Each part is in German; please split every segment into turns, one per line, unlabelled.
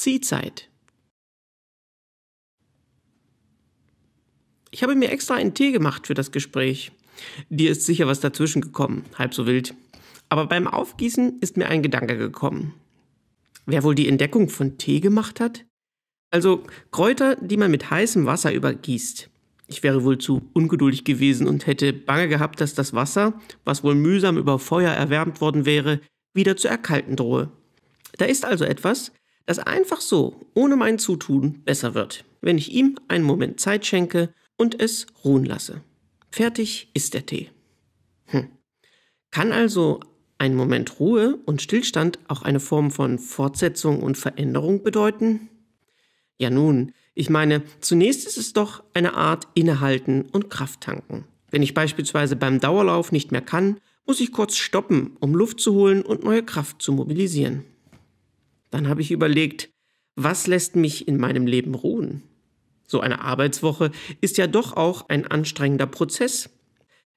Ziehzeit. Ich habe mir extra einen Tee gemacht für das Gespräch. Dir ist sicher was dazwischen gekommen, halb so wild. Aber beim Aufgießen ist mir ein Gedanke gekommen. Wer wohl die Entdeckung von Tee gemacht hat? Also Kräuter, die man mit heißem Wasser übergießt. Ich wäre wohl zu ungeduldig gewesen und hätte Bange gehabt, dass das Wasser, was wohl mühsam über Feuer erwärmt worden wäre, wieder zu erkalten drohe. Da ist also etwas, das einfach so, ohne mein Zutun, besser wird, wenn ich ihm einen Moment Zeit schenke und es ruhen lasse. Fertig ist der Tee. Hm. Kann also ein Moment Ruhe und Stillstand auch eine Form von Fortsetzung und Veränderung bedeuten? Ja nun, ich meine, zunächst ist es doch eine Art Innehalten und Krafttanken. Wenn ich beispielsweise beim Dauerlauf nicht mehr kann, muss ich kurz stoppen, um Luft zu holen und neue Kraft zu mobilisieren. Dann habe ich überlegt, was lässt mich in meinem Leben ruhen? So eine Arbeitswoche ist ja doch auch ein anstrengender Prozess.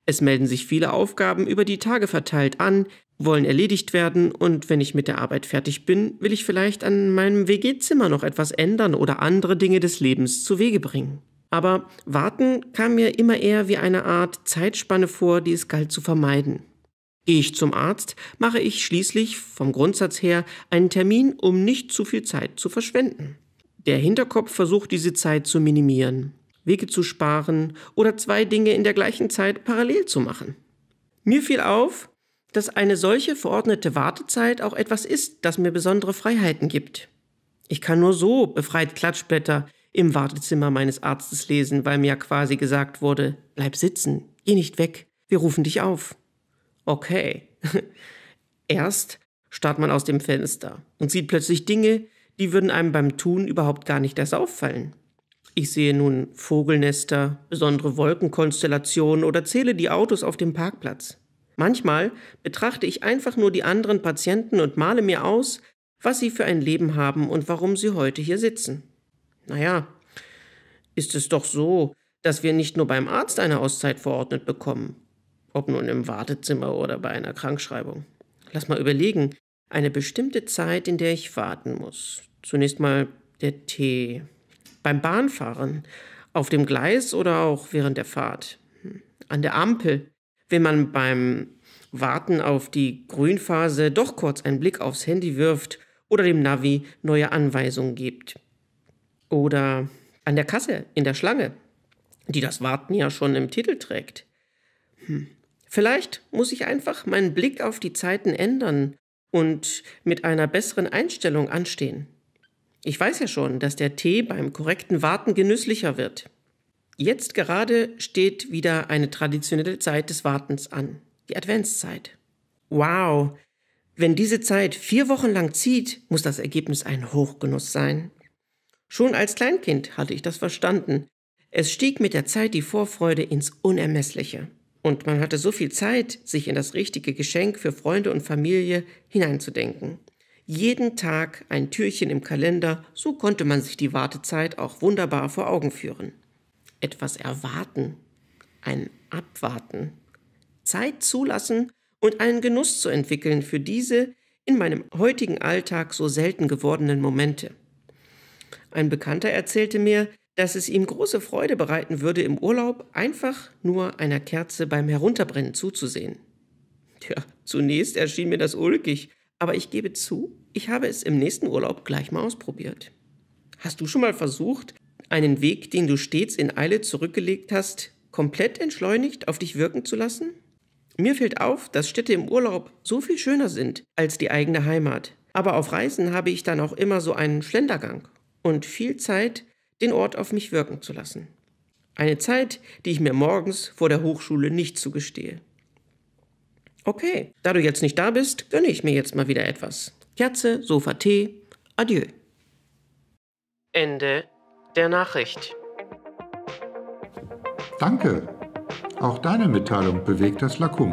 Es melden sich viele Aufgaben über die Tage verteilt an, wollen erledigt werden und wenn ich mit der Arbeit fertig bin, will ich vielleicht an meinem WG-Zimmer noch etwas ändern oder andere Dinge des Lebens zu Wege bringen. Aber warten kam mir immer eher wie eine Art Zeitspanne vor, die es galt zu vermeiden. Gehe ich zum Arzt, mache ich schließlich vom Grundsatz her einen Termin, um nicht zu viel Zeit zu verschwenden. Der Hinterkopf versucht diese Zeit zu minimieren, Wege zu sparen oder zwei Dinge in der gleichen Zeit parallel zu machen. Mir fiel auf, dass eine solche verordnete Wartezeit auch etwas ist, das mir besondere Freiheiten gibt. Ich kann nur so befreit Klatschblätter im Wartezimmer meines Arztes lesen, weil mir quasi gesagt wurde, bleib sitzen, geh nicht weg, wir rufen dich auf. Okay. Erst starrt man aus dem Fenster und sieht plötzlich Dinge, die würden einem beim Tun überhaupt gar nicht erst auffallen. Ich sehe nun Vogelnester, besondere Wolkenkonstellationen oder zähle die Autos auf dem Parkplatz. Manchmal betrachte ich einfach nur die anderen Patienten und male mir aus, was sie für ein Leben haben und warum sie heute hier sitzen. Naja, ist es doch so, dass wir nicht nur beim Arzt eine Auszeit verordnet bekommen, ob nun im Wartezimmer oder bei einer Krankschreibung. Lass mal überlegen, eine bestimmte Zeit, in der ich warten muss. Zunächst mal der Tee. Beim Bahnfahren, auf dem Gleis oder auch während der Fahrt. Hm. An der Ampel, wenn man beim Warten auf die Grünphase doch kurz einen Blick aufs Handy wirft oder dem Navi neue Anweisungen gibt. Oder an der Kasse, in der Schlange, die das Warten ja schon im Titel trägt. Hm. Vielleicht muss ich einfach meinen Blick auf die Zeiten ändern und mit einer besseren Einstellung anstehen. Ich weiß ja schon, dass der Tee beim korrekten Warten genüsslicher wird. Jetzt gerade steht wieder eine traditionelle Zeit des Wartens an, die Adventszeit. Wow, wenn diese Zeit vier Wochen lang zieht, muss das Ergebnis ein Hochgenuss sein. Schon als Kleinkind hatte ich das verstanden. Es stieg mit der Zeit die Vorfreude ins Unermessliche. Und man hatte so viel Zeit, sich in das richtige Geschenk für Freunde und Familie hineinzudenken. Jeden Tag ein Türchen im Kalender, so konnte man sich die Wartezeit auch wunderbar vor Augen führen. Etwas erwarten, ein Abwarten, Zeit zulassen und einen Genuss zu entwickeln für diese in meinem heutigen Alltag so selten gewordenen Momente. Ein Bekannter erzählte mir, dass es ihm große Freude bereiten würde, im Urlaub einfach nur einer Kerze beim Herunterbrennen zuzusehen. Tja, zunächst erschien mir das ulkig, aber ich gebe zu, ich habe es im nächsten Urlaub gleich mal ausprobiert. Hast du schon mal versucht, einen Weg, den du stets in Eile zurückgelegt hast, komplett entschleunigt auf dich wirken zu lassen? Mir fällt auf, dass Städte im Urlaub so viel schöner sind als die eigene Heimat. Aber auf Reisen habe ich dann auch immer so einen Schlendergang und viel Zeit, den Ort auf mich wirken zu lassen. Eine Zeit, die ich mir morgens vor der Hochschule nicht zugestehe. Okay, da du jetzt nicht da bist, gönne ich mir jetzt mal wieder etwas. Kerze, Sofa, Tee, adieu. Ende der Nachricht. Danke. Auch deine Mitteilung bewegt das Lakum.